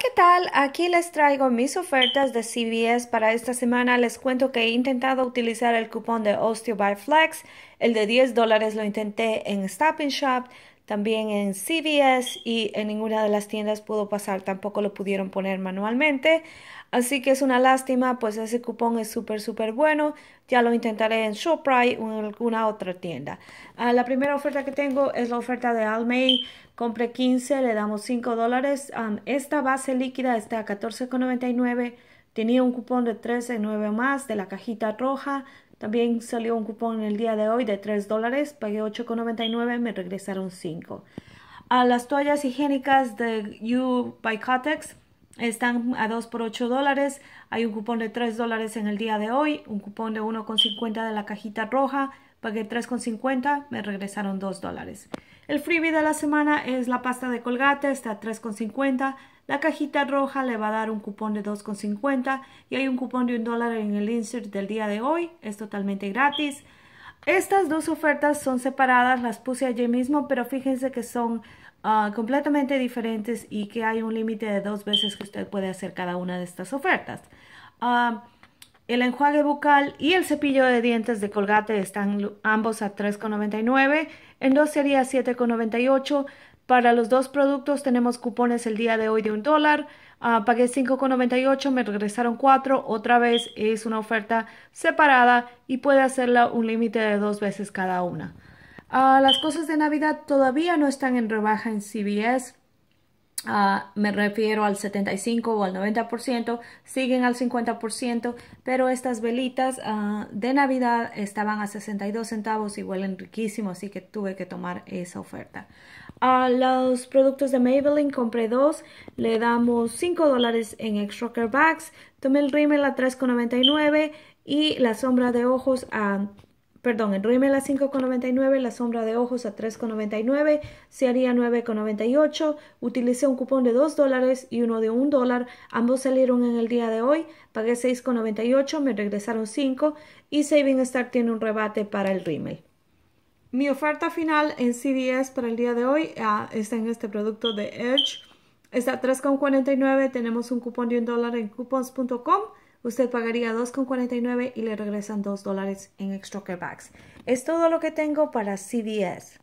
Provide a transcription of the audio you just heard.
¿qué tal? Aquí les traigo mis ofertas de CVS para esta semana. Les cuento que he intentado utilizar el cupón de Osteo by Flex. El de 10 dólares lo intenté en Stop Shop también en CVS y en ninguna de las tiendas pudo pasar, tampoco lo pudieron poner manualmente, así que es una lástima, pues ese cupón es súper, súper bueno, ya lo intentaré en ShopRite o en alguna otra tienda. Ah, la primera oferta que tengo es la oferta de Almay, Compré 15, le damos 5 dólares, esta base líquida está a 14,99 Tenía un cupón de 13.9 más de la cajita roja. También salió un cupón el día de hoy de 3 dólares. Pagué 8.99, me regresaron 5. A las toallas higiénicas de U by Cotex están a 2 por 8 dólares. Hay un cupón de 3 dólares en el día de hoy. Un cupón de 1,50 de la cajita roja. Pagué 3,50. Me regresaron 2 dólares. El freebie de la semana es la pasta de colgate. Está a 3,50. La cajita roja le va a dar un cupón de 2,50. Y hay un cupón de 1 dólar en el insert del día de hoy. Es totalmente gratis. Estas dos ofertas son separadas, las puse allí mismo, pero fíjense que son ah, completamente diferentes y que hay un límite de dos veces que usted puede hacer cada una de estas ofertas. Ah, el enjuague bucal y el cepillo de dientes de Colgate están ambos a 3,99. En dos sería 7,98. Para los dos productos tenemos cupones el día de hoy de un dólar. Ah, pagué 5,98, me regresaron 4. Otra vez es una oferta separada y puede hacerla un límite de dos veces cada una. Ah, las cosas de Navidad todavía no están en rebaja en CBS. Ah, me refiero al 75 o al 90%, siguen al 50%, pero estas velitas ah, de Navidad estaban a 62 centavos y huelen riquísimo, así que tuve que tomar esa oferta. A los productos de Maybelline compré dos, le damos 5 dólares en extra care bags, tomé el rímel a 3,99 y la sombra de ojos a perdón, el rímel a 5,99, la sombra de ojos a 3,99, se haría 9,98, utilicé un cupón de 2 dólares y uno de 1 dólar, ambos salieron en el día de hoy, pagué 6,98, me regresaron 5 y Saving Star tiene un rebate para el rímel. Mi oferta final en CDS para el día de hoy ah, está en este producto de Edge. Está a 3,49, tenemos un cupón de 1 dólar en coupons.com usted pagaría 2,49 y le regresan 2 dólares en extra bags. Es todo lo que tengo para CVS.